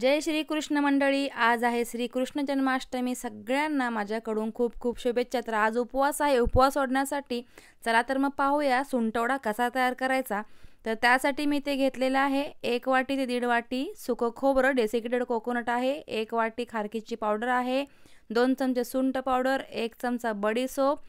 जय श्रीकृष्ण मंडळी आज आहे श्रीकृष्ण जन्माष्टमी सगळ्यांना माझ्याकडून खूप खूप शुभेच्छा तर आज उपवास आहे उपवास सोडण्यासाठी चला तर मग पाहूया सुंटवडा कसा तयार करायचा तर त्यासाठी मी ते घेतलेलं आहे एक वाटी ते दीड वाटी सुकं खोबरं डेसिकेटेड कोकोनट आहे एक वाटी खारकीची पावडर आहे दोन चमचे सुंट पावडर एक चमचा बडी सोप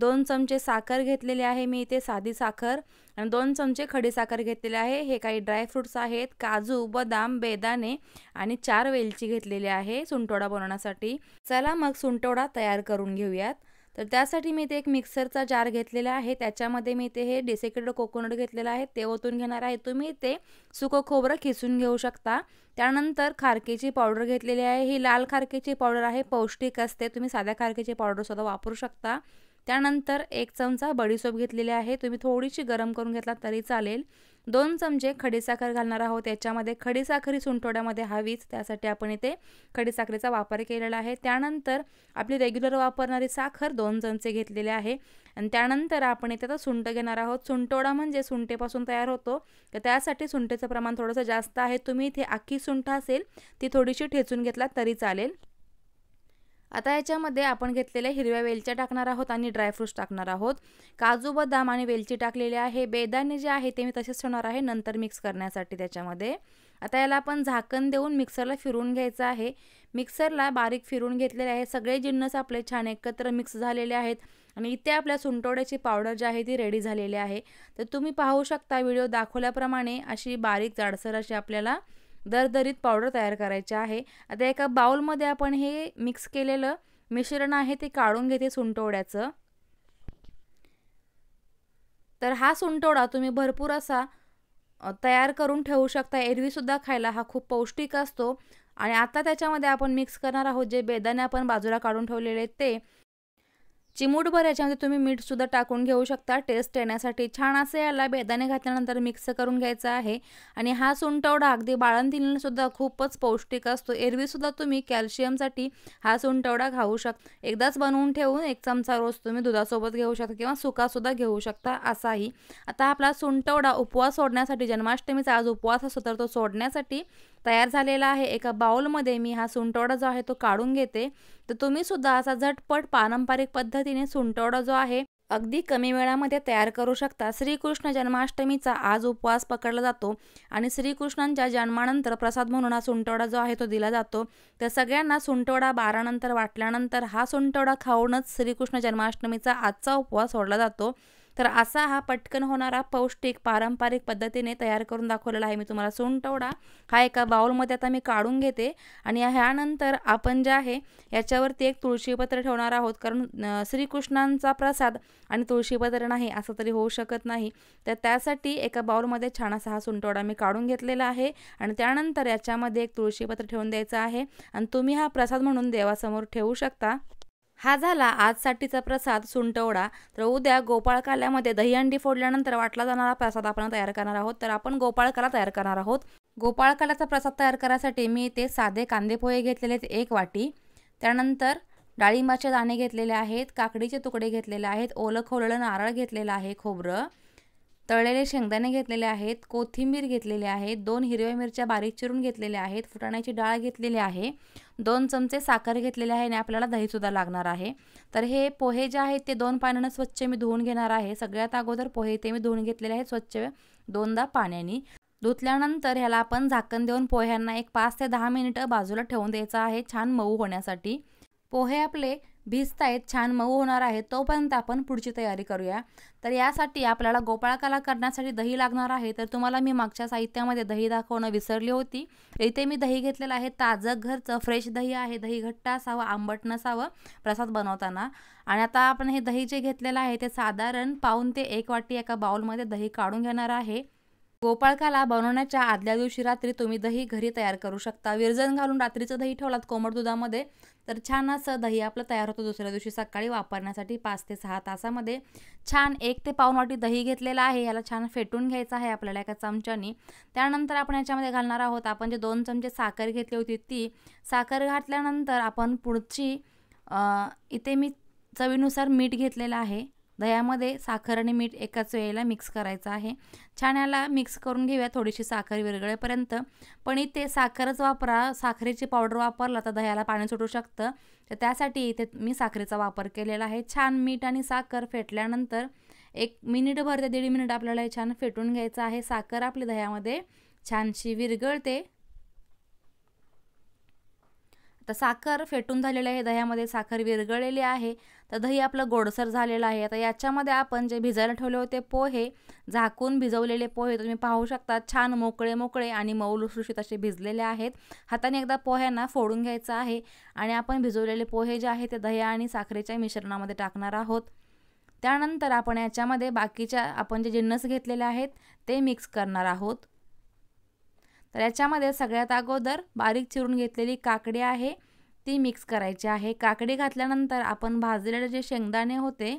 दोन चमचे साखर घेतलेले आहे मी इथे साधी साखर आणि दोन चमचे खडीसाखर साखर घेतलेले आहे हे काही ड्रायफ्रुट्स आहेत काजू बदाम बेदाणे आणि चार वेलची घेतलेली आहे सुंटोडा बनवण्यासाठी चला मग सुंटोडा तयार करून घेऊयात तर त्यासाठी मी इथे एक मिक्सरचा जार घेतलेला आहे त्याच्यामध्ये मी इथे हे डेसिकेटेड कोकोनट घेतलेलं आहे ते ओतून घेणार आहे तुम्ही इथे सुकं खोबरं खिसून घेऊ शकता त्यानंतर खारकेची पावडर घेतलेली आहे ही लाल खारकेची पावडर आहे पौष्टिक असते तुम्ही साध्या खारकेची पावडरसुद्धा वापरू शकता त्यानंतर एक चमचा बडीसोप घेतलेली आहे तुम्ही थोडीशी गरम करून घेतला तरी चालेल दोन चमचे खडीसाखर घालणार आहोत याच्यामध्ये खडीसाखर ही हवीच त्यासाठी आपण इथे खडीसाखरेचा वापर केलेला आहे त्यानंतर आपली रेग्युलर वापरणारी साखर दोन चमचे घेतलेले आहे आणि त्यानंतर आपण इथे आता सुंट घेणार आहोत सुंठोडा म्हणजे सुंटेपासून तयार होतो तर त्यासाठी सुंटेचं प्रमाण थोडंसं जास्त आहे तुम्ही इथे आखी सुंठ असेल ती थोडीशी ठेचून घेतला तरी चालेल आता याच्यामध्ये आपण घेतलेल्या हिरव्या वेलच्या टाकणार आहोत आणि ड्रायफ्रूट्स टाकणार आहोत काजू बदाम आणि वेलची टाकलेली आहे बेदाणे जे आहे ते मी तसेच ठेवणार आहे नंतर मिक्स करण्यासाठी त्याच्यामध्ये आता याला आपण झाकण देऊन मिक्सरला फिरून घ्यायचं आहे मिक्सरला बारीक फिरून घेतलेले आहे सगळे जिन्नस आपले छान एकत्र मिक्स झालेले आहेत आणि इथे आपल्या सुंटोड्याची पावडर जी आहे ती रेडी झालेली आहे तर तुम्ही पाहू शकता व्हिडिओ दाखवल्याप्रमाणे अशी बारीक जाडसर अशी आपल्याला दरदरीत पावडर तयार करायची आहे आता एका बाउलमध्ये आपण हे मिक्स केलेलं मिश्रण आहे ते काढून घेते सुंटवड्याचं तर हा सुंटवडा तुम्ही भरपूर असा तयार करून ठेवू शकता एरवीसुद्धा खायला हा खूप पौष्टिक असतो आणि आता त्याच्यामध्ये आपण मिक्स करणार आहोत जे बेदाने आपण बाजूला काढून ठेवलेले ते चिमूटभर याच्यामध्ये तुम्ही मीठसुद्धा टाकून घेऊ शकता टेस्ट येण्यासाठी छान असे याला बेदाने घातल्यानंतर मिक्स करून घ्यायचा आहे आणि हा सुंटवडा अगदी सुद्धा खूपच पौष्टिक असतो एरवीसुद्धा तुम्ही कॅल्शियमसाठी हा सुंटवडा खाऊ शकता एकदाच बनवून ठेवून एक चमचा रोज तुम्ही दुधासोबत घेऊ शकता किंवा सुकासुद्धा घेऊ शकता असाही आता आपला सुंटवडा उपवास सोडण्यासाठी जन्माष्टमीचा आज उपवास असतो तर तो सोडण्यासाठी तयार झालेला आहे एका बाउलमध्ये मी हा सुंटवडा जो आहे तो काढून घेते तर तुम्हीसुद्धा असा झटपट पारंपरिक पद्धत पद्धतीने सुंटवडा जो आहे अगदी कमी वेळामध्ये तयार करू शकता श्रीकृष्ण जन्माष्टमीचा आज उपवास पकडला जातो आणि श्रीकृष्णांच्या जन्मानंतर प्रसाद म्हणून हा सुंटवडा जो आहे तो दिला जातो तर सगळ्यांना सुंटवडा बारानंतर वाटल्यानंतर हा सुंटवडा खाऊनच श्रीकृष्ण जन्माष्टमीचा आजचा उपवास सोडला जातो तर असा हा पटकन होणारा पौष्टिक पारंपरिक पद्धतीने तयार करून दाखवलेला आहे मी तुम्हाला सोनटवडा हा एका बाउलमध्ये आता मी काढून घेते आणि ह्यानंतर आपण जे आहे याच्यावरती एक तुळशीपत्र ठेवणार आहोत कारण श्रीकृष्णांचा प्रसाद आणि तुळशीपत्र नाही असं तरी होऊ शकत नाही तर त्यासाठी एका बाउलमध्ये छान असा हा सुंटवडा मी काढून घेतलेला आहे आणि त्यानंतर याच्यामध्ये एक तुळशीपत्र ठेवून द्यायचं आहे आणि तुम्ही हा प्रसाद म्हणून देवासमोर ठेवू शकता हा झाला आजसाठीचा प्रसाद सुंटवडा तर उद्या गोपाळकाल्यामध्ये दहीहंडी फोडल्यानंतर वाटला जाणारा प्रसाद आपण तयार करणार आहोत तर आपण गोपाळकाला तयार करणार आहोत गोपाळकाल्याचा प्रसाद तयार करायसाठी मी ते साधे कांदेपोहे घेतलेले आहेत एक वाटी त्यानंतर डाळिंबाचे दाणे घेतलेले आहेत काकडीचे तुकडे घेतलेले आहेत ओलं खोललं नारळ घेतलेलं आहे खोबरं तळलेले शेंगदाणे घेतलेले आहेत कोथिंबीर घेतलेली आहे दोन हिरव्या मिरच्या बारीक चिरून घेतलेल्या आहेत फुटाण्याची डाळ घेतलेली आहे दोन चमचे साखर घेतलेले आहे आणि आपल्याला दहीसुद्धा लागणार आहे तर हे पोहे जे आहेत ते दोन पाण्यानं स्वच्छ मी धुवून घेणार आहे सगळ्यात अगोदर पोहे ते मी धुवून घेतलेले आहेत स्वच्छ दोनदा पाण्याने धुतल्यानंतर ह्याला आपण झाकण देऊन पोह्यांना एक पाच ते दहा मिनिटं बाजूला ठेवून द्यायचं आहे छान मऊ होण्यासाठी पोहे आपले भिजतायत छान मऊ होणार आहे तोपर्यंत आपण पुढची तयारी करूया तर यासाठी आपल्याला गोपाळकाला करण्यासाठी दही लागणार आहे तर तुम्हाला मी मागच्या साहित्यामध्ये दही दाखवणं विसरली होती इथे मी दही घेतलेलं आहे ताजं घरचं फ्रेश दही आहे दही घट्ट असावं आंबट नसावं प्रसाद बनवताना आणि आता आपण हे दही जे घेतलेलं आहे ते साधारण पाऊन ते एक वाटी एका बाउलमध्ये दही काढून घेणार आहे गोपाळकाला बनवण्याच्या आदल्या दिवशी रात्री तुम्ही दही घरी तयार करू शकता विरजन घालून रात्रीचं दही ठेवलात कोमट दुधामध्ये तर छान असं दही आपलं तयार होतं दुसऱ्या दिवशी सकाळी वापरण्यासाठी पाच ते सहा तासामध्ये छान एक ते पाऊन वाटी दही घेतलेला आहे याला छान फेटून घ्यायचं आहे आपल्याला एका चमच्यानी त्यानंतर आपण याच्यामध्ये घालणार आहोत आपण जे दोन चमचे साखर घेतली होती ती साखर घातल्यानंतर आपण पुढची इथे मी चवीनुसार मीठ घेतलेलं आहे दह्यामध्ये साखर आणि मीठ एकाच वेळेला मिक्स करायचं आहे छान याला मिक्स करून घेऊया थोडीशी साखर विरगळेपर्यंत पण इथे साखरच वापरा साखरेची पावडर वापरला तर दह्याला पाणी सुटू शकतं तर त्यासाठी इथे मी साखरेचा वापर केलेला आहे छान मीठ आणि साखर फेटल्यानंतर एक मिनिटभर ते दीड मिनिट आपल्याला हे छान फेटून घ्यायचं आहे साखर आपली दह्यामध्ये छानशी विरगळते तर साखर फेटून झालेली आहे दह्यामध्ये साखर विरघळलेली आहे तर दही आपलं गोडसर झालेलं आहे आता याच्यामध्ये आपण जे भिजायला ठेवले होते पोहे झाकून भिजवलेले पोहे तुम्ही पाहू शकता छान मोकळे मोकळे आणि मऊलुसृषित असे भिजलेले आहेत हाताने एकदा पोह्यांना फोडून घ्यायचं आहे आणि आपण भिजवलेले पोहे जे आहे ते दही आणि साखरेच्या मिश्रणामध्ये टाकणार आहोत त्यानंतर आपण याच्यामध्ये बाकीच्या आपण जे जिन्नस घेतलेले आहेत ते मिक्स करणार आहोत तर याच्यामध्ये सगळ्यात अगोदर बारीक चिरून घेतलेली काकडी आहे ती मिक्स करायची आहे काकडी घातल्यानंतर आपण भाजलेले जे शेंगदाणे होते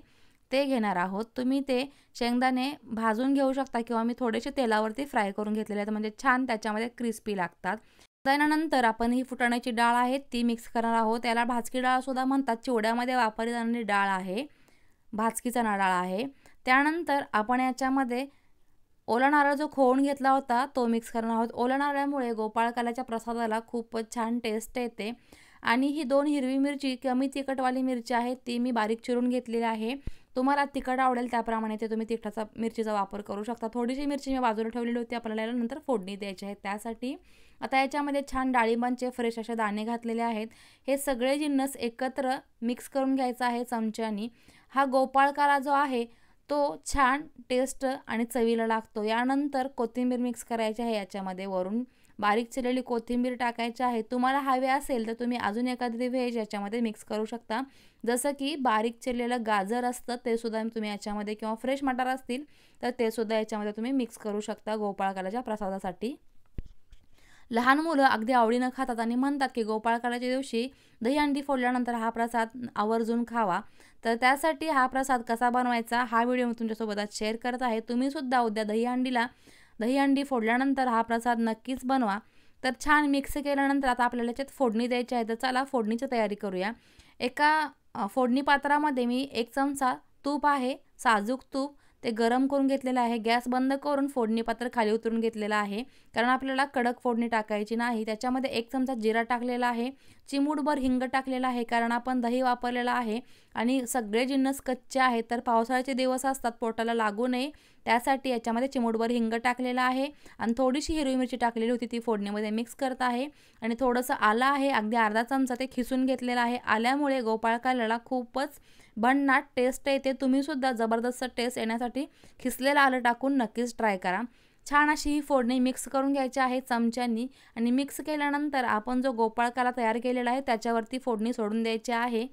ते घेणार आहोत तुम्ही ते शेंगदाणे भाजून घेऊ शकता किंवा मी थोडेसे तेलावरती फ्राय करून घेतलेले आहेत म्हणजे छान त्याच्यामध्ये क्रिस्पी लागतात त्यानंतर आपण ही फुटाण्याची डाळ आहे ती मिक्स करणार आहोत याला भाजकी डाळसुद्धा म्हणतात चिवड्यामध्ये वापरली जाणारी डाळ आहे भाजकीचा डाळ आहे त्यानंतर आपण याच्यामध्ये ओला नारळ जो खोवून घेतला होता तो मिक्स करणार आहोत ओला नारळामुळे गोपाळकालाच्या प्रसादाला खूपच छान टेस्ट येते आणि ही दोन हिरवी मिरची कमी तिखटवाली मिरची आहे ती मी बारीक चिरून घेतलेली आहे तुम्हाला तिखट आवडेल त्याप्रमाणे ते तुम्ही तिखटाचा मिरचीचा वापर करू शकता थोडीशी मिरची मी बाजूला ठेवलेली होती आपल्याला नंतर फोडणी द्यायची आहे त्यासाठी आता याच्यामध्ये छान डाळिंबांचे फ्रेश असे दाणे घातलेले आहेत हे सगळे जिन्नस एकत्र मिक्स करून घ्यायचं आहे चमच्यानी हा गोपाळकाला जो आहे तो छान टेस्ट आणि चवीला लागतो यानंतर कोथिंबीर मिक्स करायची आहे याच्यामध्ये वरून बारीक चिरलेली कोथिंबीर टाकायची आहे तुम्हाला हवे असेल तर तुम्ही अजून एखादी व्हेज याच्यामध्ये मिक्स करू शकता जसं की बारीक चिरलेलं गाजर असतं ते सुद्धा तुम्ही याच्यामध्ये किंवा फ्रेश मटार असतील तर ते सुद्धा याच्यामध्ये तुम्ही मिक्स करू शकता गोपाळकालाच्या प्रसादासाठी लहान मुलं अगदी आवडीनं खातात आणि म्हणतात की गोपाळकाळाच्या दिवशी दही अंडी फोडल्यानंतर हा प्रसाद आवर्जून खावा तर त्यासाठी हा प्रसाद कसा बनवायचा हा व्हिडिओ मी तुमच्यासोबत आज शेअर करत आहे तुम्हीसुद्धा उद्या दही अंडीला दही अंडी फोडल्यानंतर हा प्रसाद नक्कीच बनवा तर छान मिक्स केल्यानंतर आता आपल्याला त्यात फोडणी द्यायची आहे तर चला फोडणीची तयारी करूया एका फोडणी पात्रामध्ये मी एक चमचा तूप आहे साजूक तूप ते गरम करून घेतलेलं आहे गॅस बंद करून फोडणी पात्र खाली उतरून घेतलेलं आहे कारण आपल्याला कडक फोडणी टाकायची नाही त्याच्यामध्ये एक चमचा जिरा टाकलेला आहे चिमूटभर हिंग टाकलेला आहे कारण आपण दही वापरलेला आहे आणि सगळे जिन्नस कच्चे आहेत तर पावसाळ्याचे दिवस असतात पोटाला लागू नये त्यासाठी याच्यामध्ये चिमूटभर हिंग टाकलेला आहे आणि थोडीशी हिरवी मिरची टाकलेली होती ती फोडणीमध्ये मिक्स करत आहे आणि थोडंसं आलं आहे अगदी अर्धा चमचा ते खिसून घेतलेला आहे आल्यामुळे गोपाळकाल्याला खूपच भन्नाट टेस्ट येते तुम्हीसुद्धा जबरदस्त टेस्ट येण्यासाठी खिसलेलं आलं टाकून नक्कीच ट्राय करा छान अशी ही फोडणी मिक्स करून घ्यायची आहे चमच्यांनी आणि मिक्स केल्यानंतर आपण जो गोपाळकाला तयार केलेला आहे त्याच्यावरती फोडणी सोडून द्यायची आहे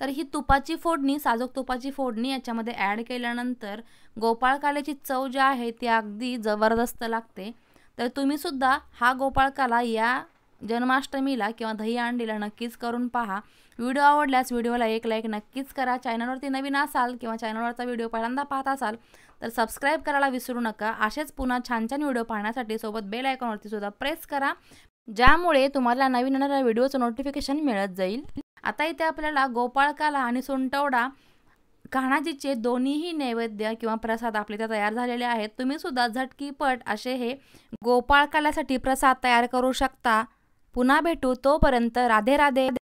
तर ही तुपाची फोडणी साजूक तुपाची फोडणी याच्यामध्ये ॲड केल्यानंतर गोपाळकाल्याची चव जी आहे ती अगदी जबरदस्त लागते तर तुम्हीसुद्धा हा गोपाळकाला या जन्माष्टमीला किंवा दही अंडीला नक्कीच करून पहा व्हिडिओ आवडल्यास व्हिडिओला एक लाईक नक्कीच करा चॅनलवरती नवीन असाल किंवा चॅनलवरचा व्हिडिओ पहिल्यांदा पाहत असाल तर सबस्क्राईब करायला विसरू नका असेच पुन्हा छान छान व्हिडिओ पाहण्यासाठी सोबत बेल आयकॉनवरती सुद्धा प्रेस करा ज्यामुळे तुम्हाला नवीन येणाऱ्या व्हिडिओचं नोटिफिकेशन मिळत जाईल आता इथे आपल्याला गोपाळकाला आणि सुंटवडा कान्हाजीचे दोन्हीही नैवेद्य किंवा प्रसाद आपले इथे तयार झालेले आहेत तुम्ही सुद्धा झटकीपट असे हे गोपाळकालासाठी प्रसाद तयार करू शकता पुन्हा भेटू तोपर्यंत राधे राधे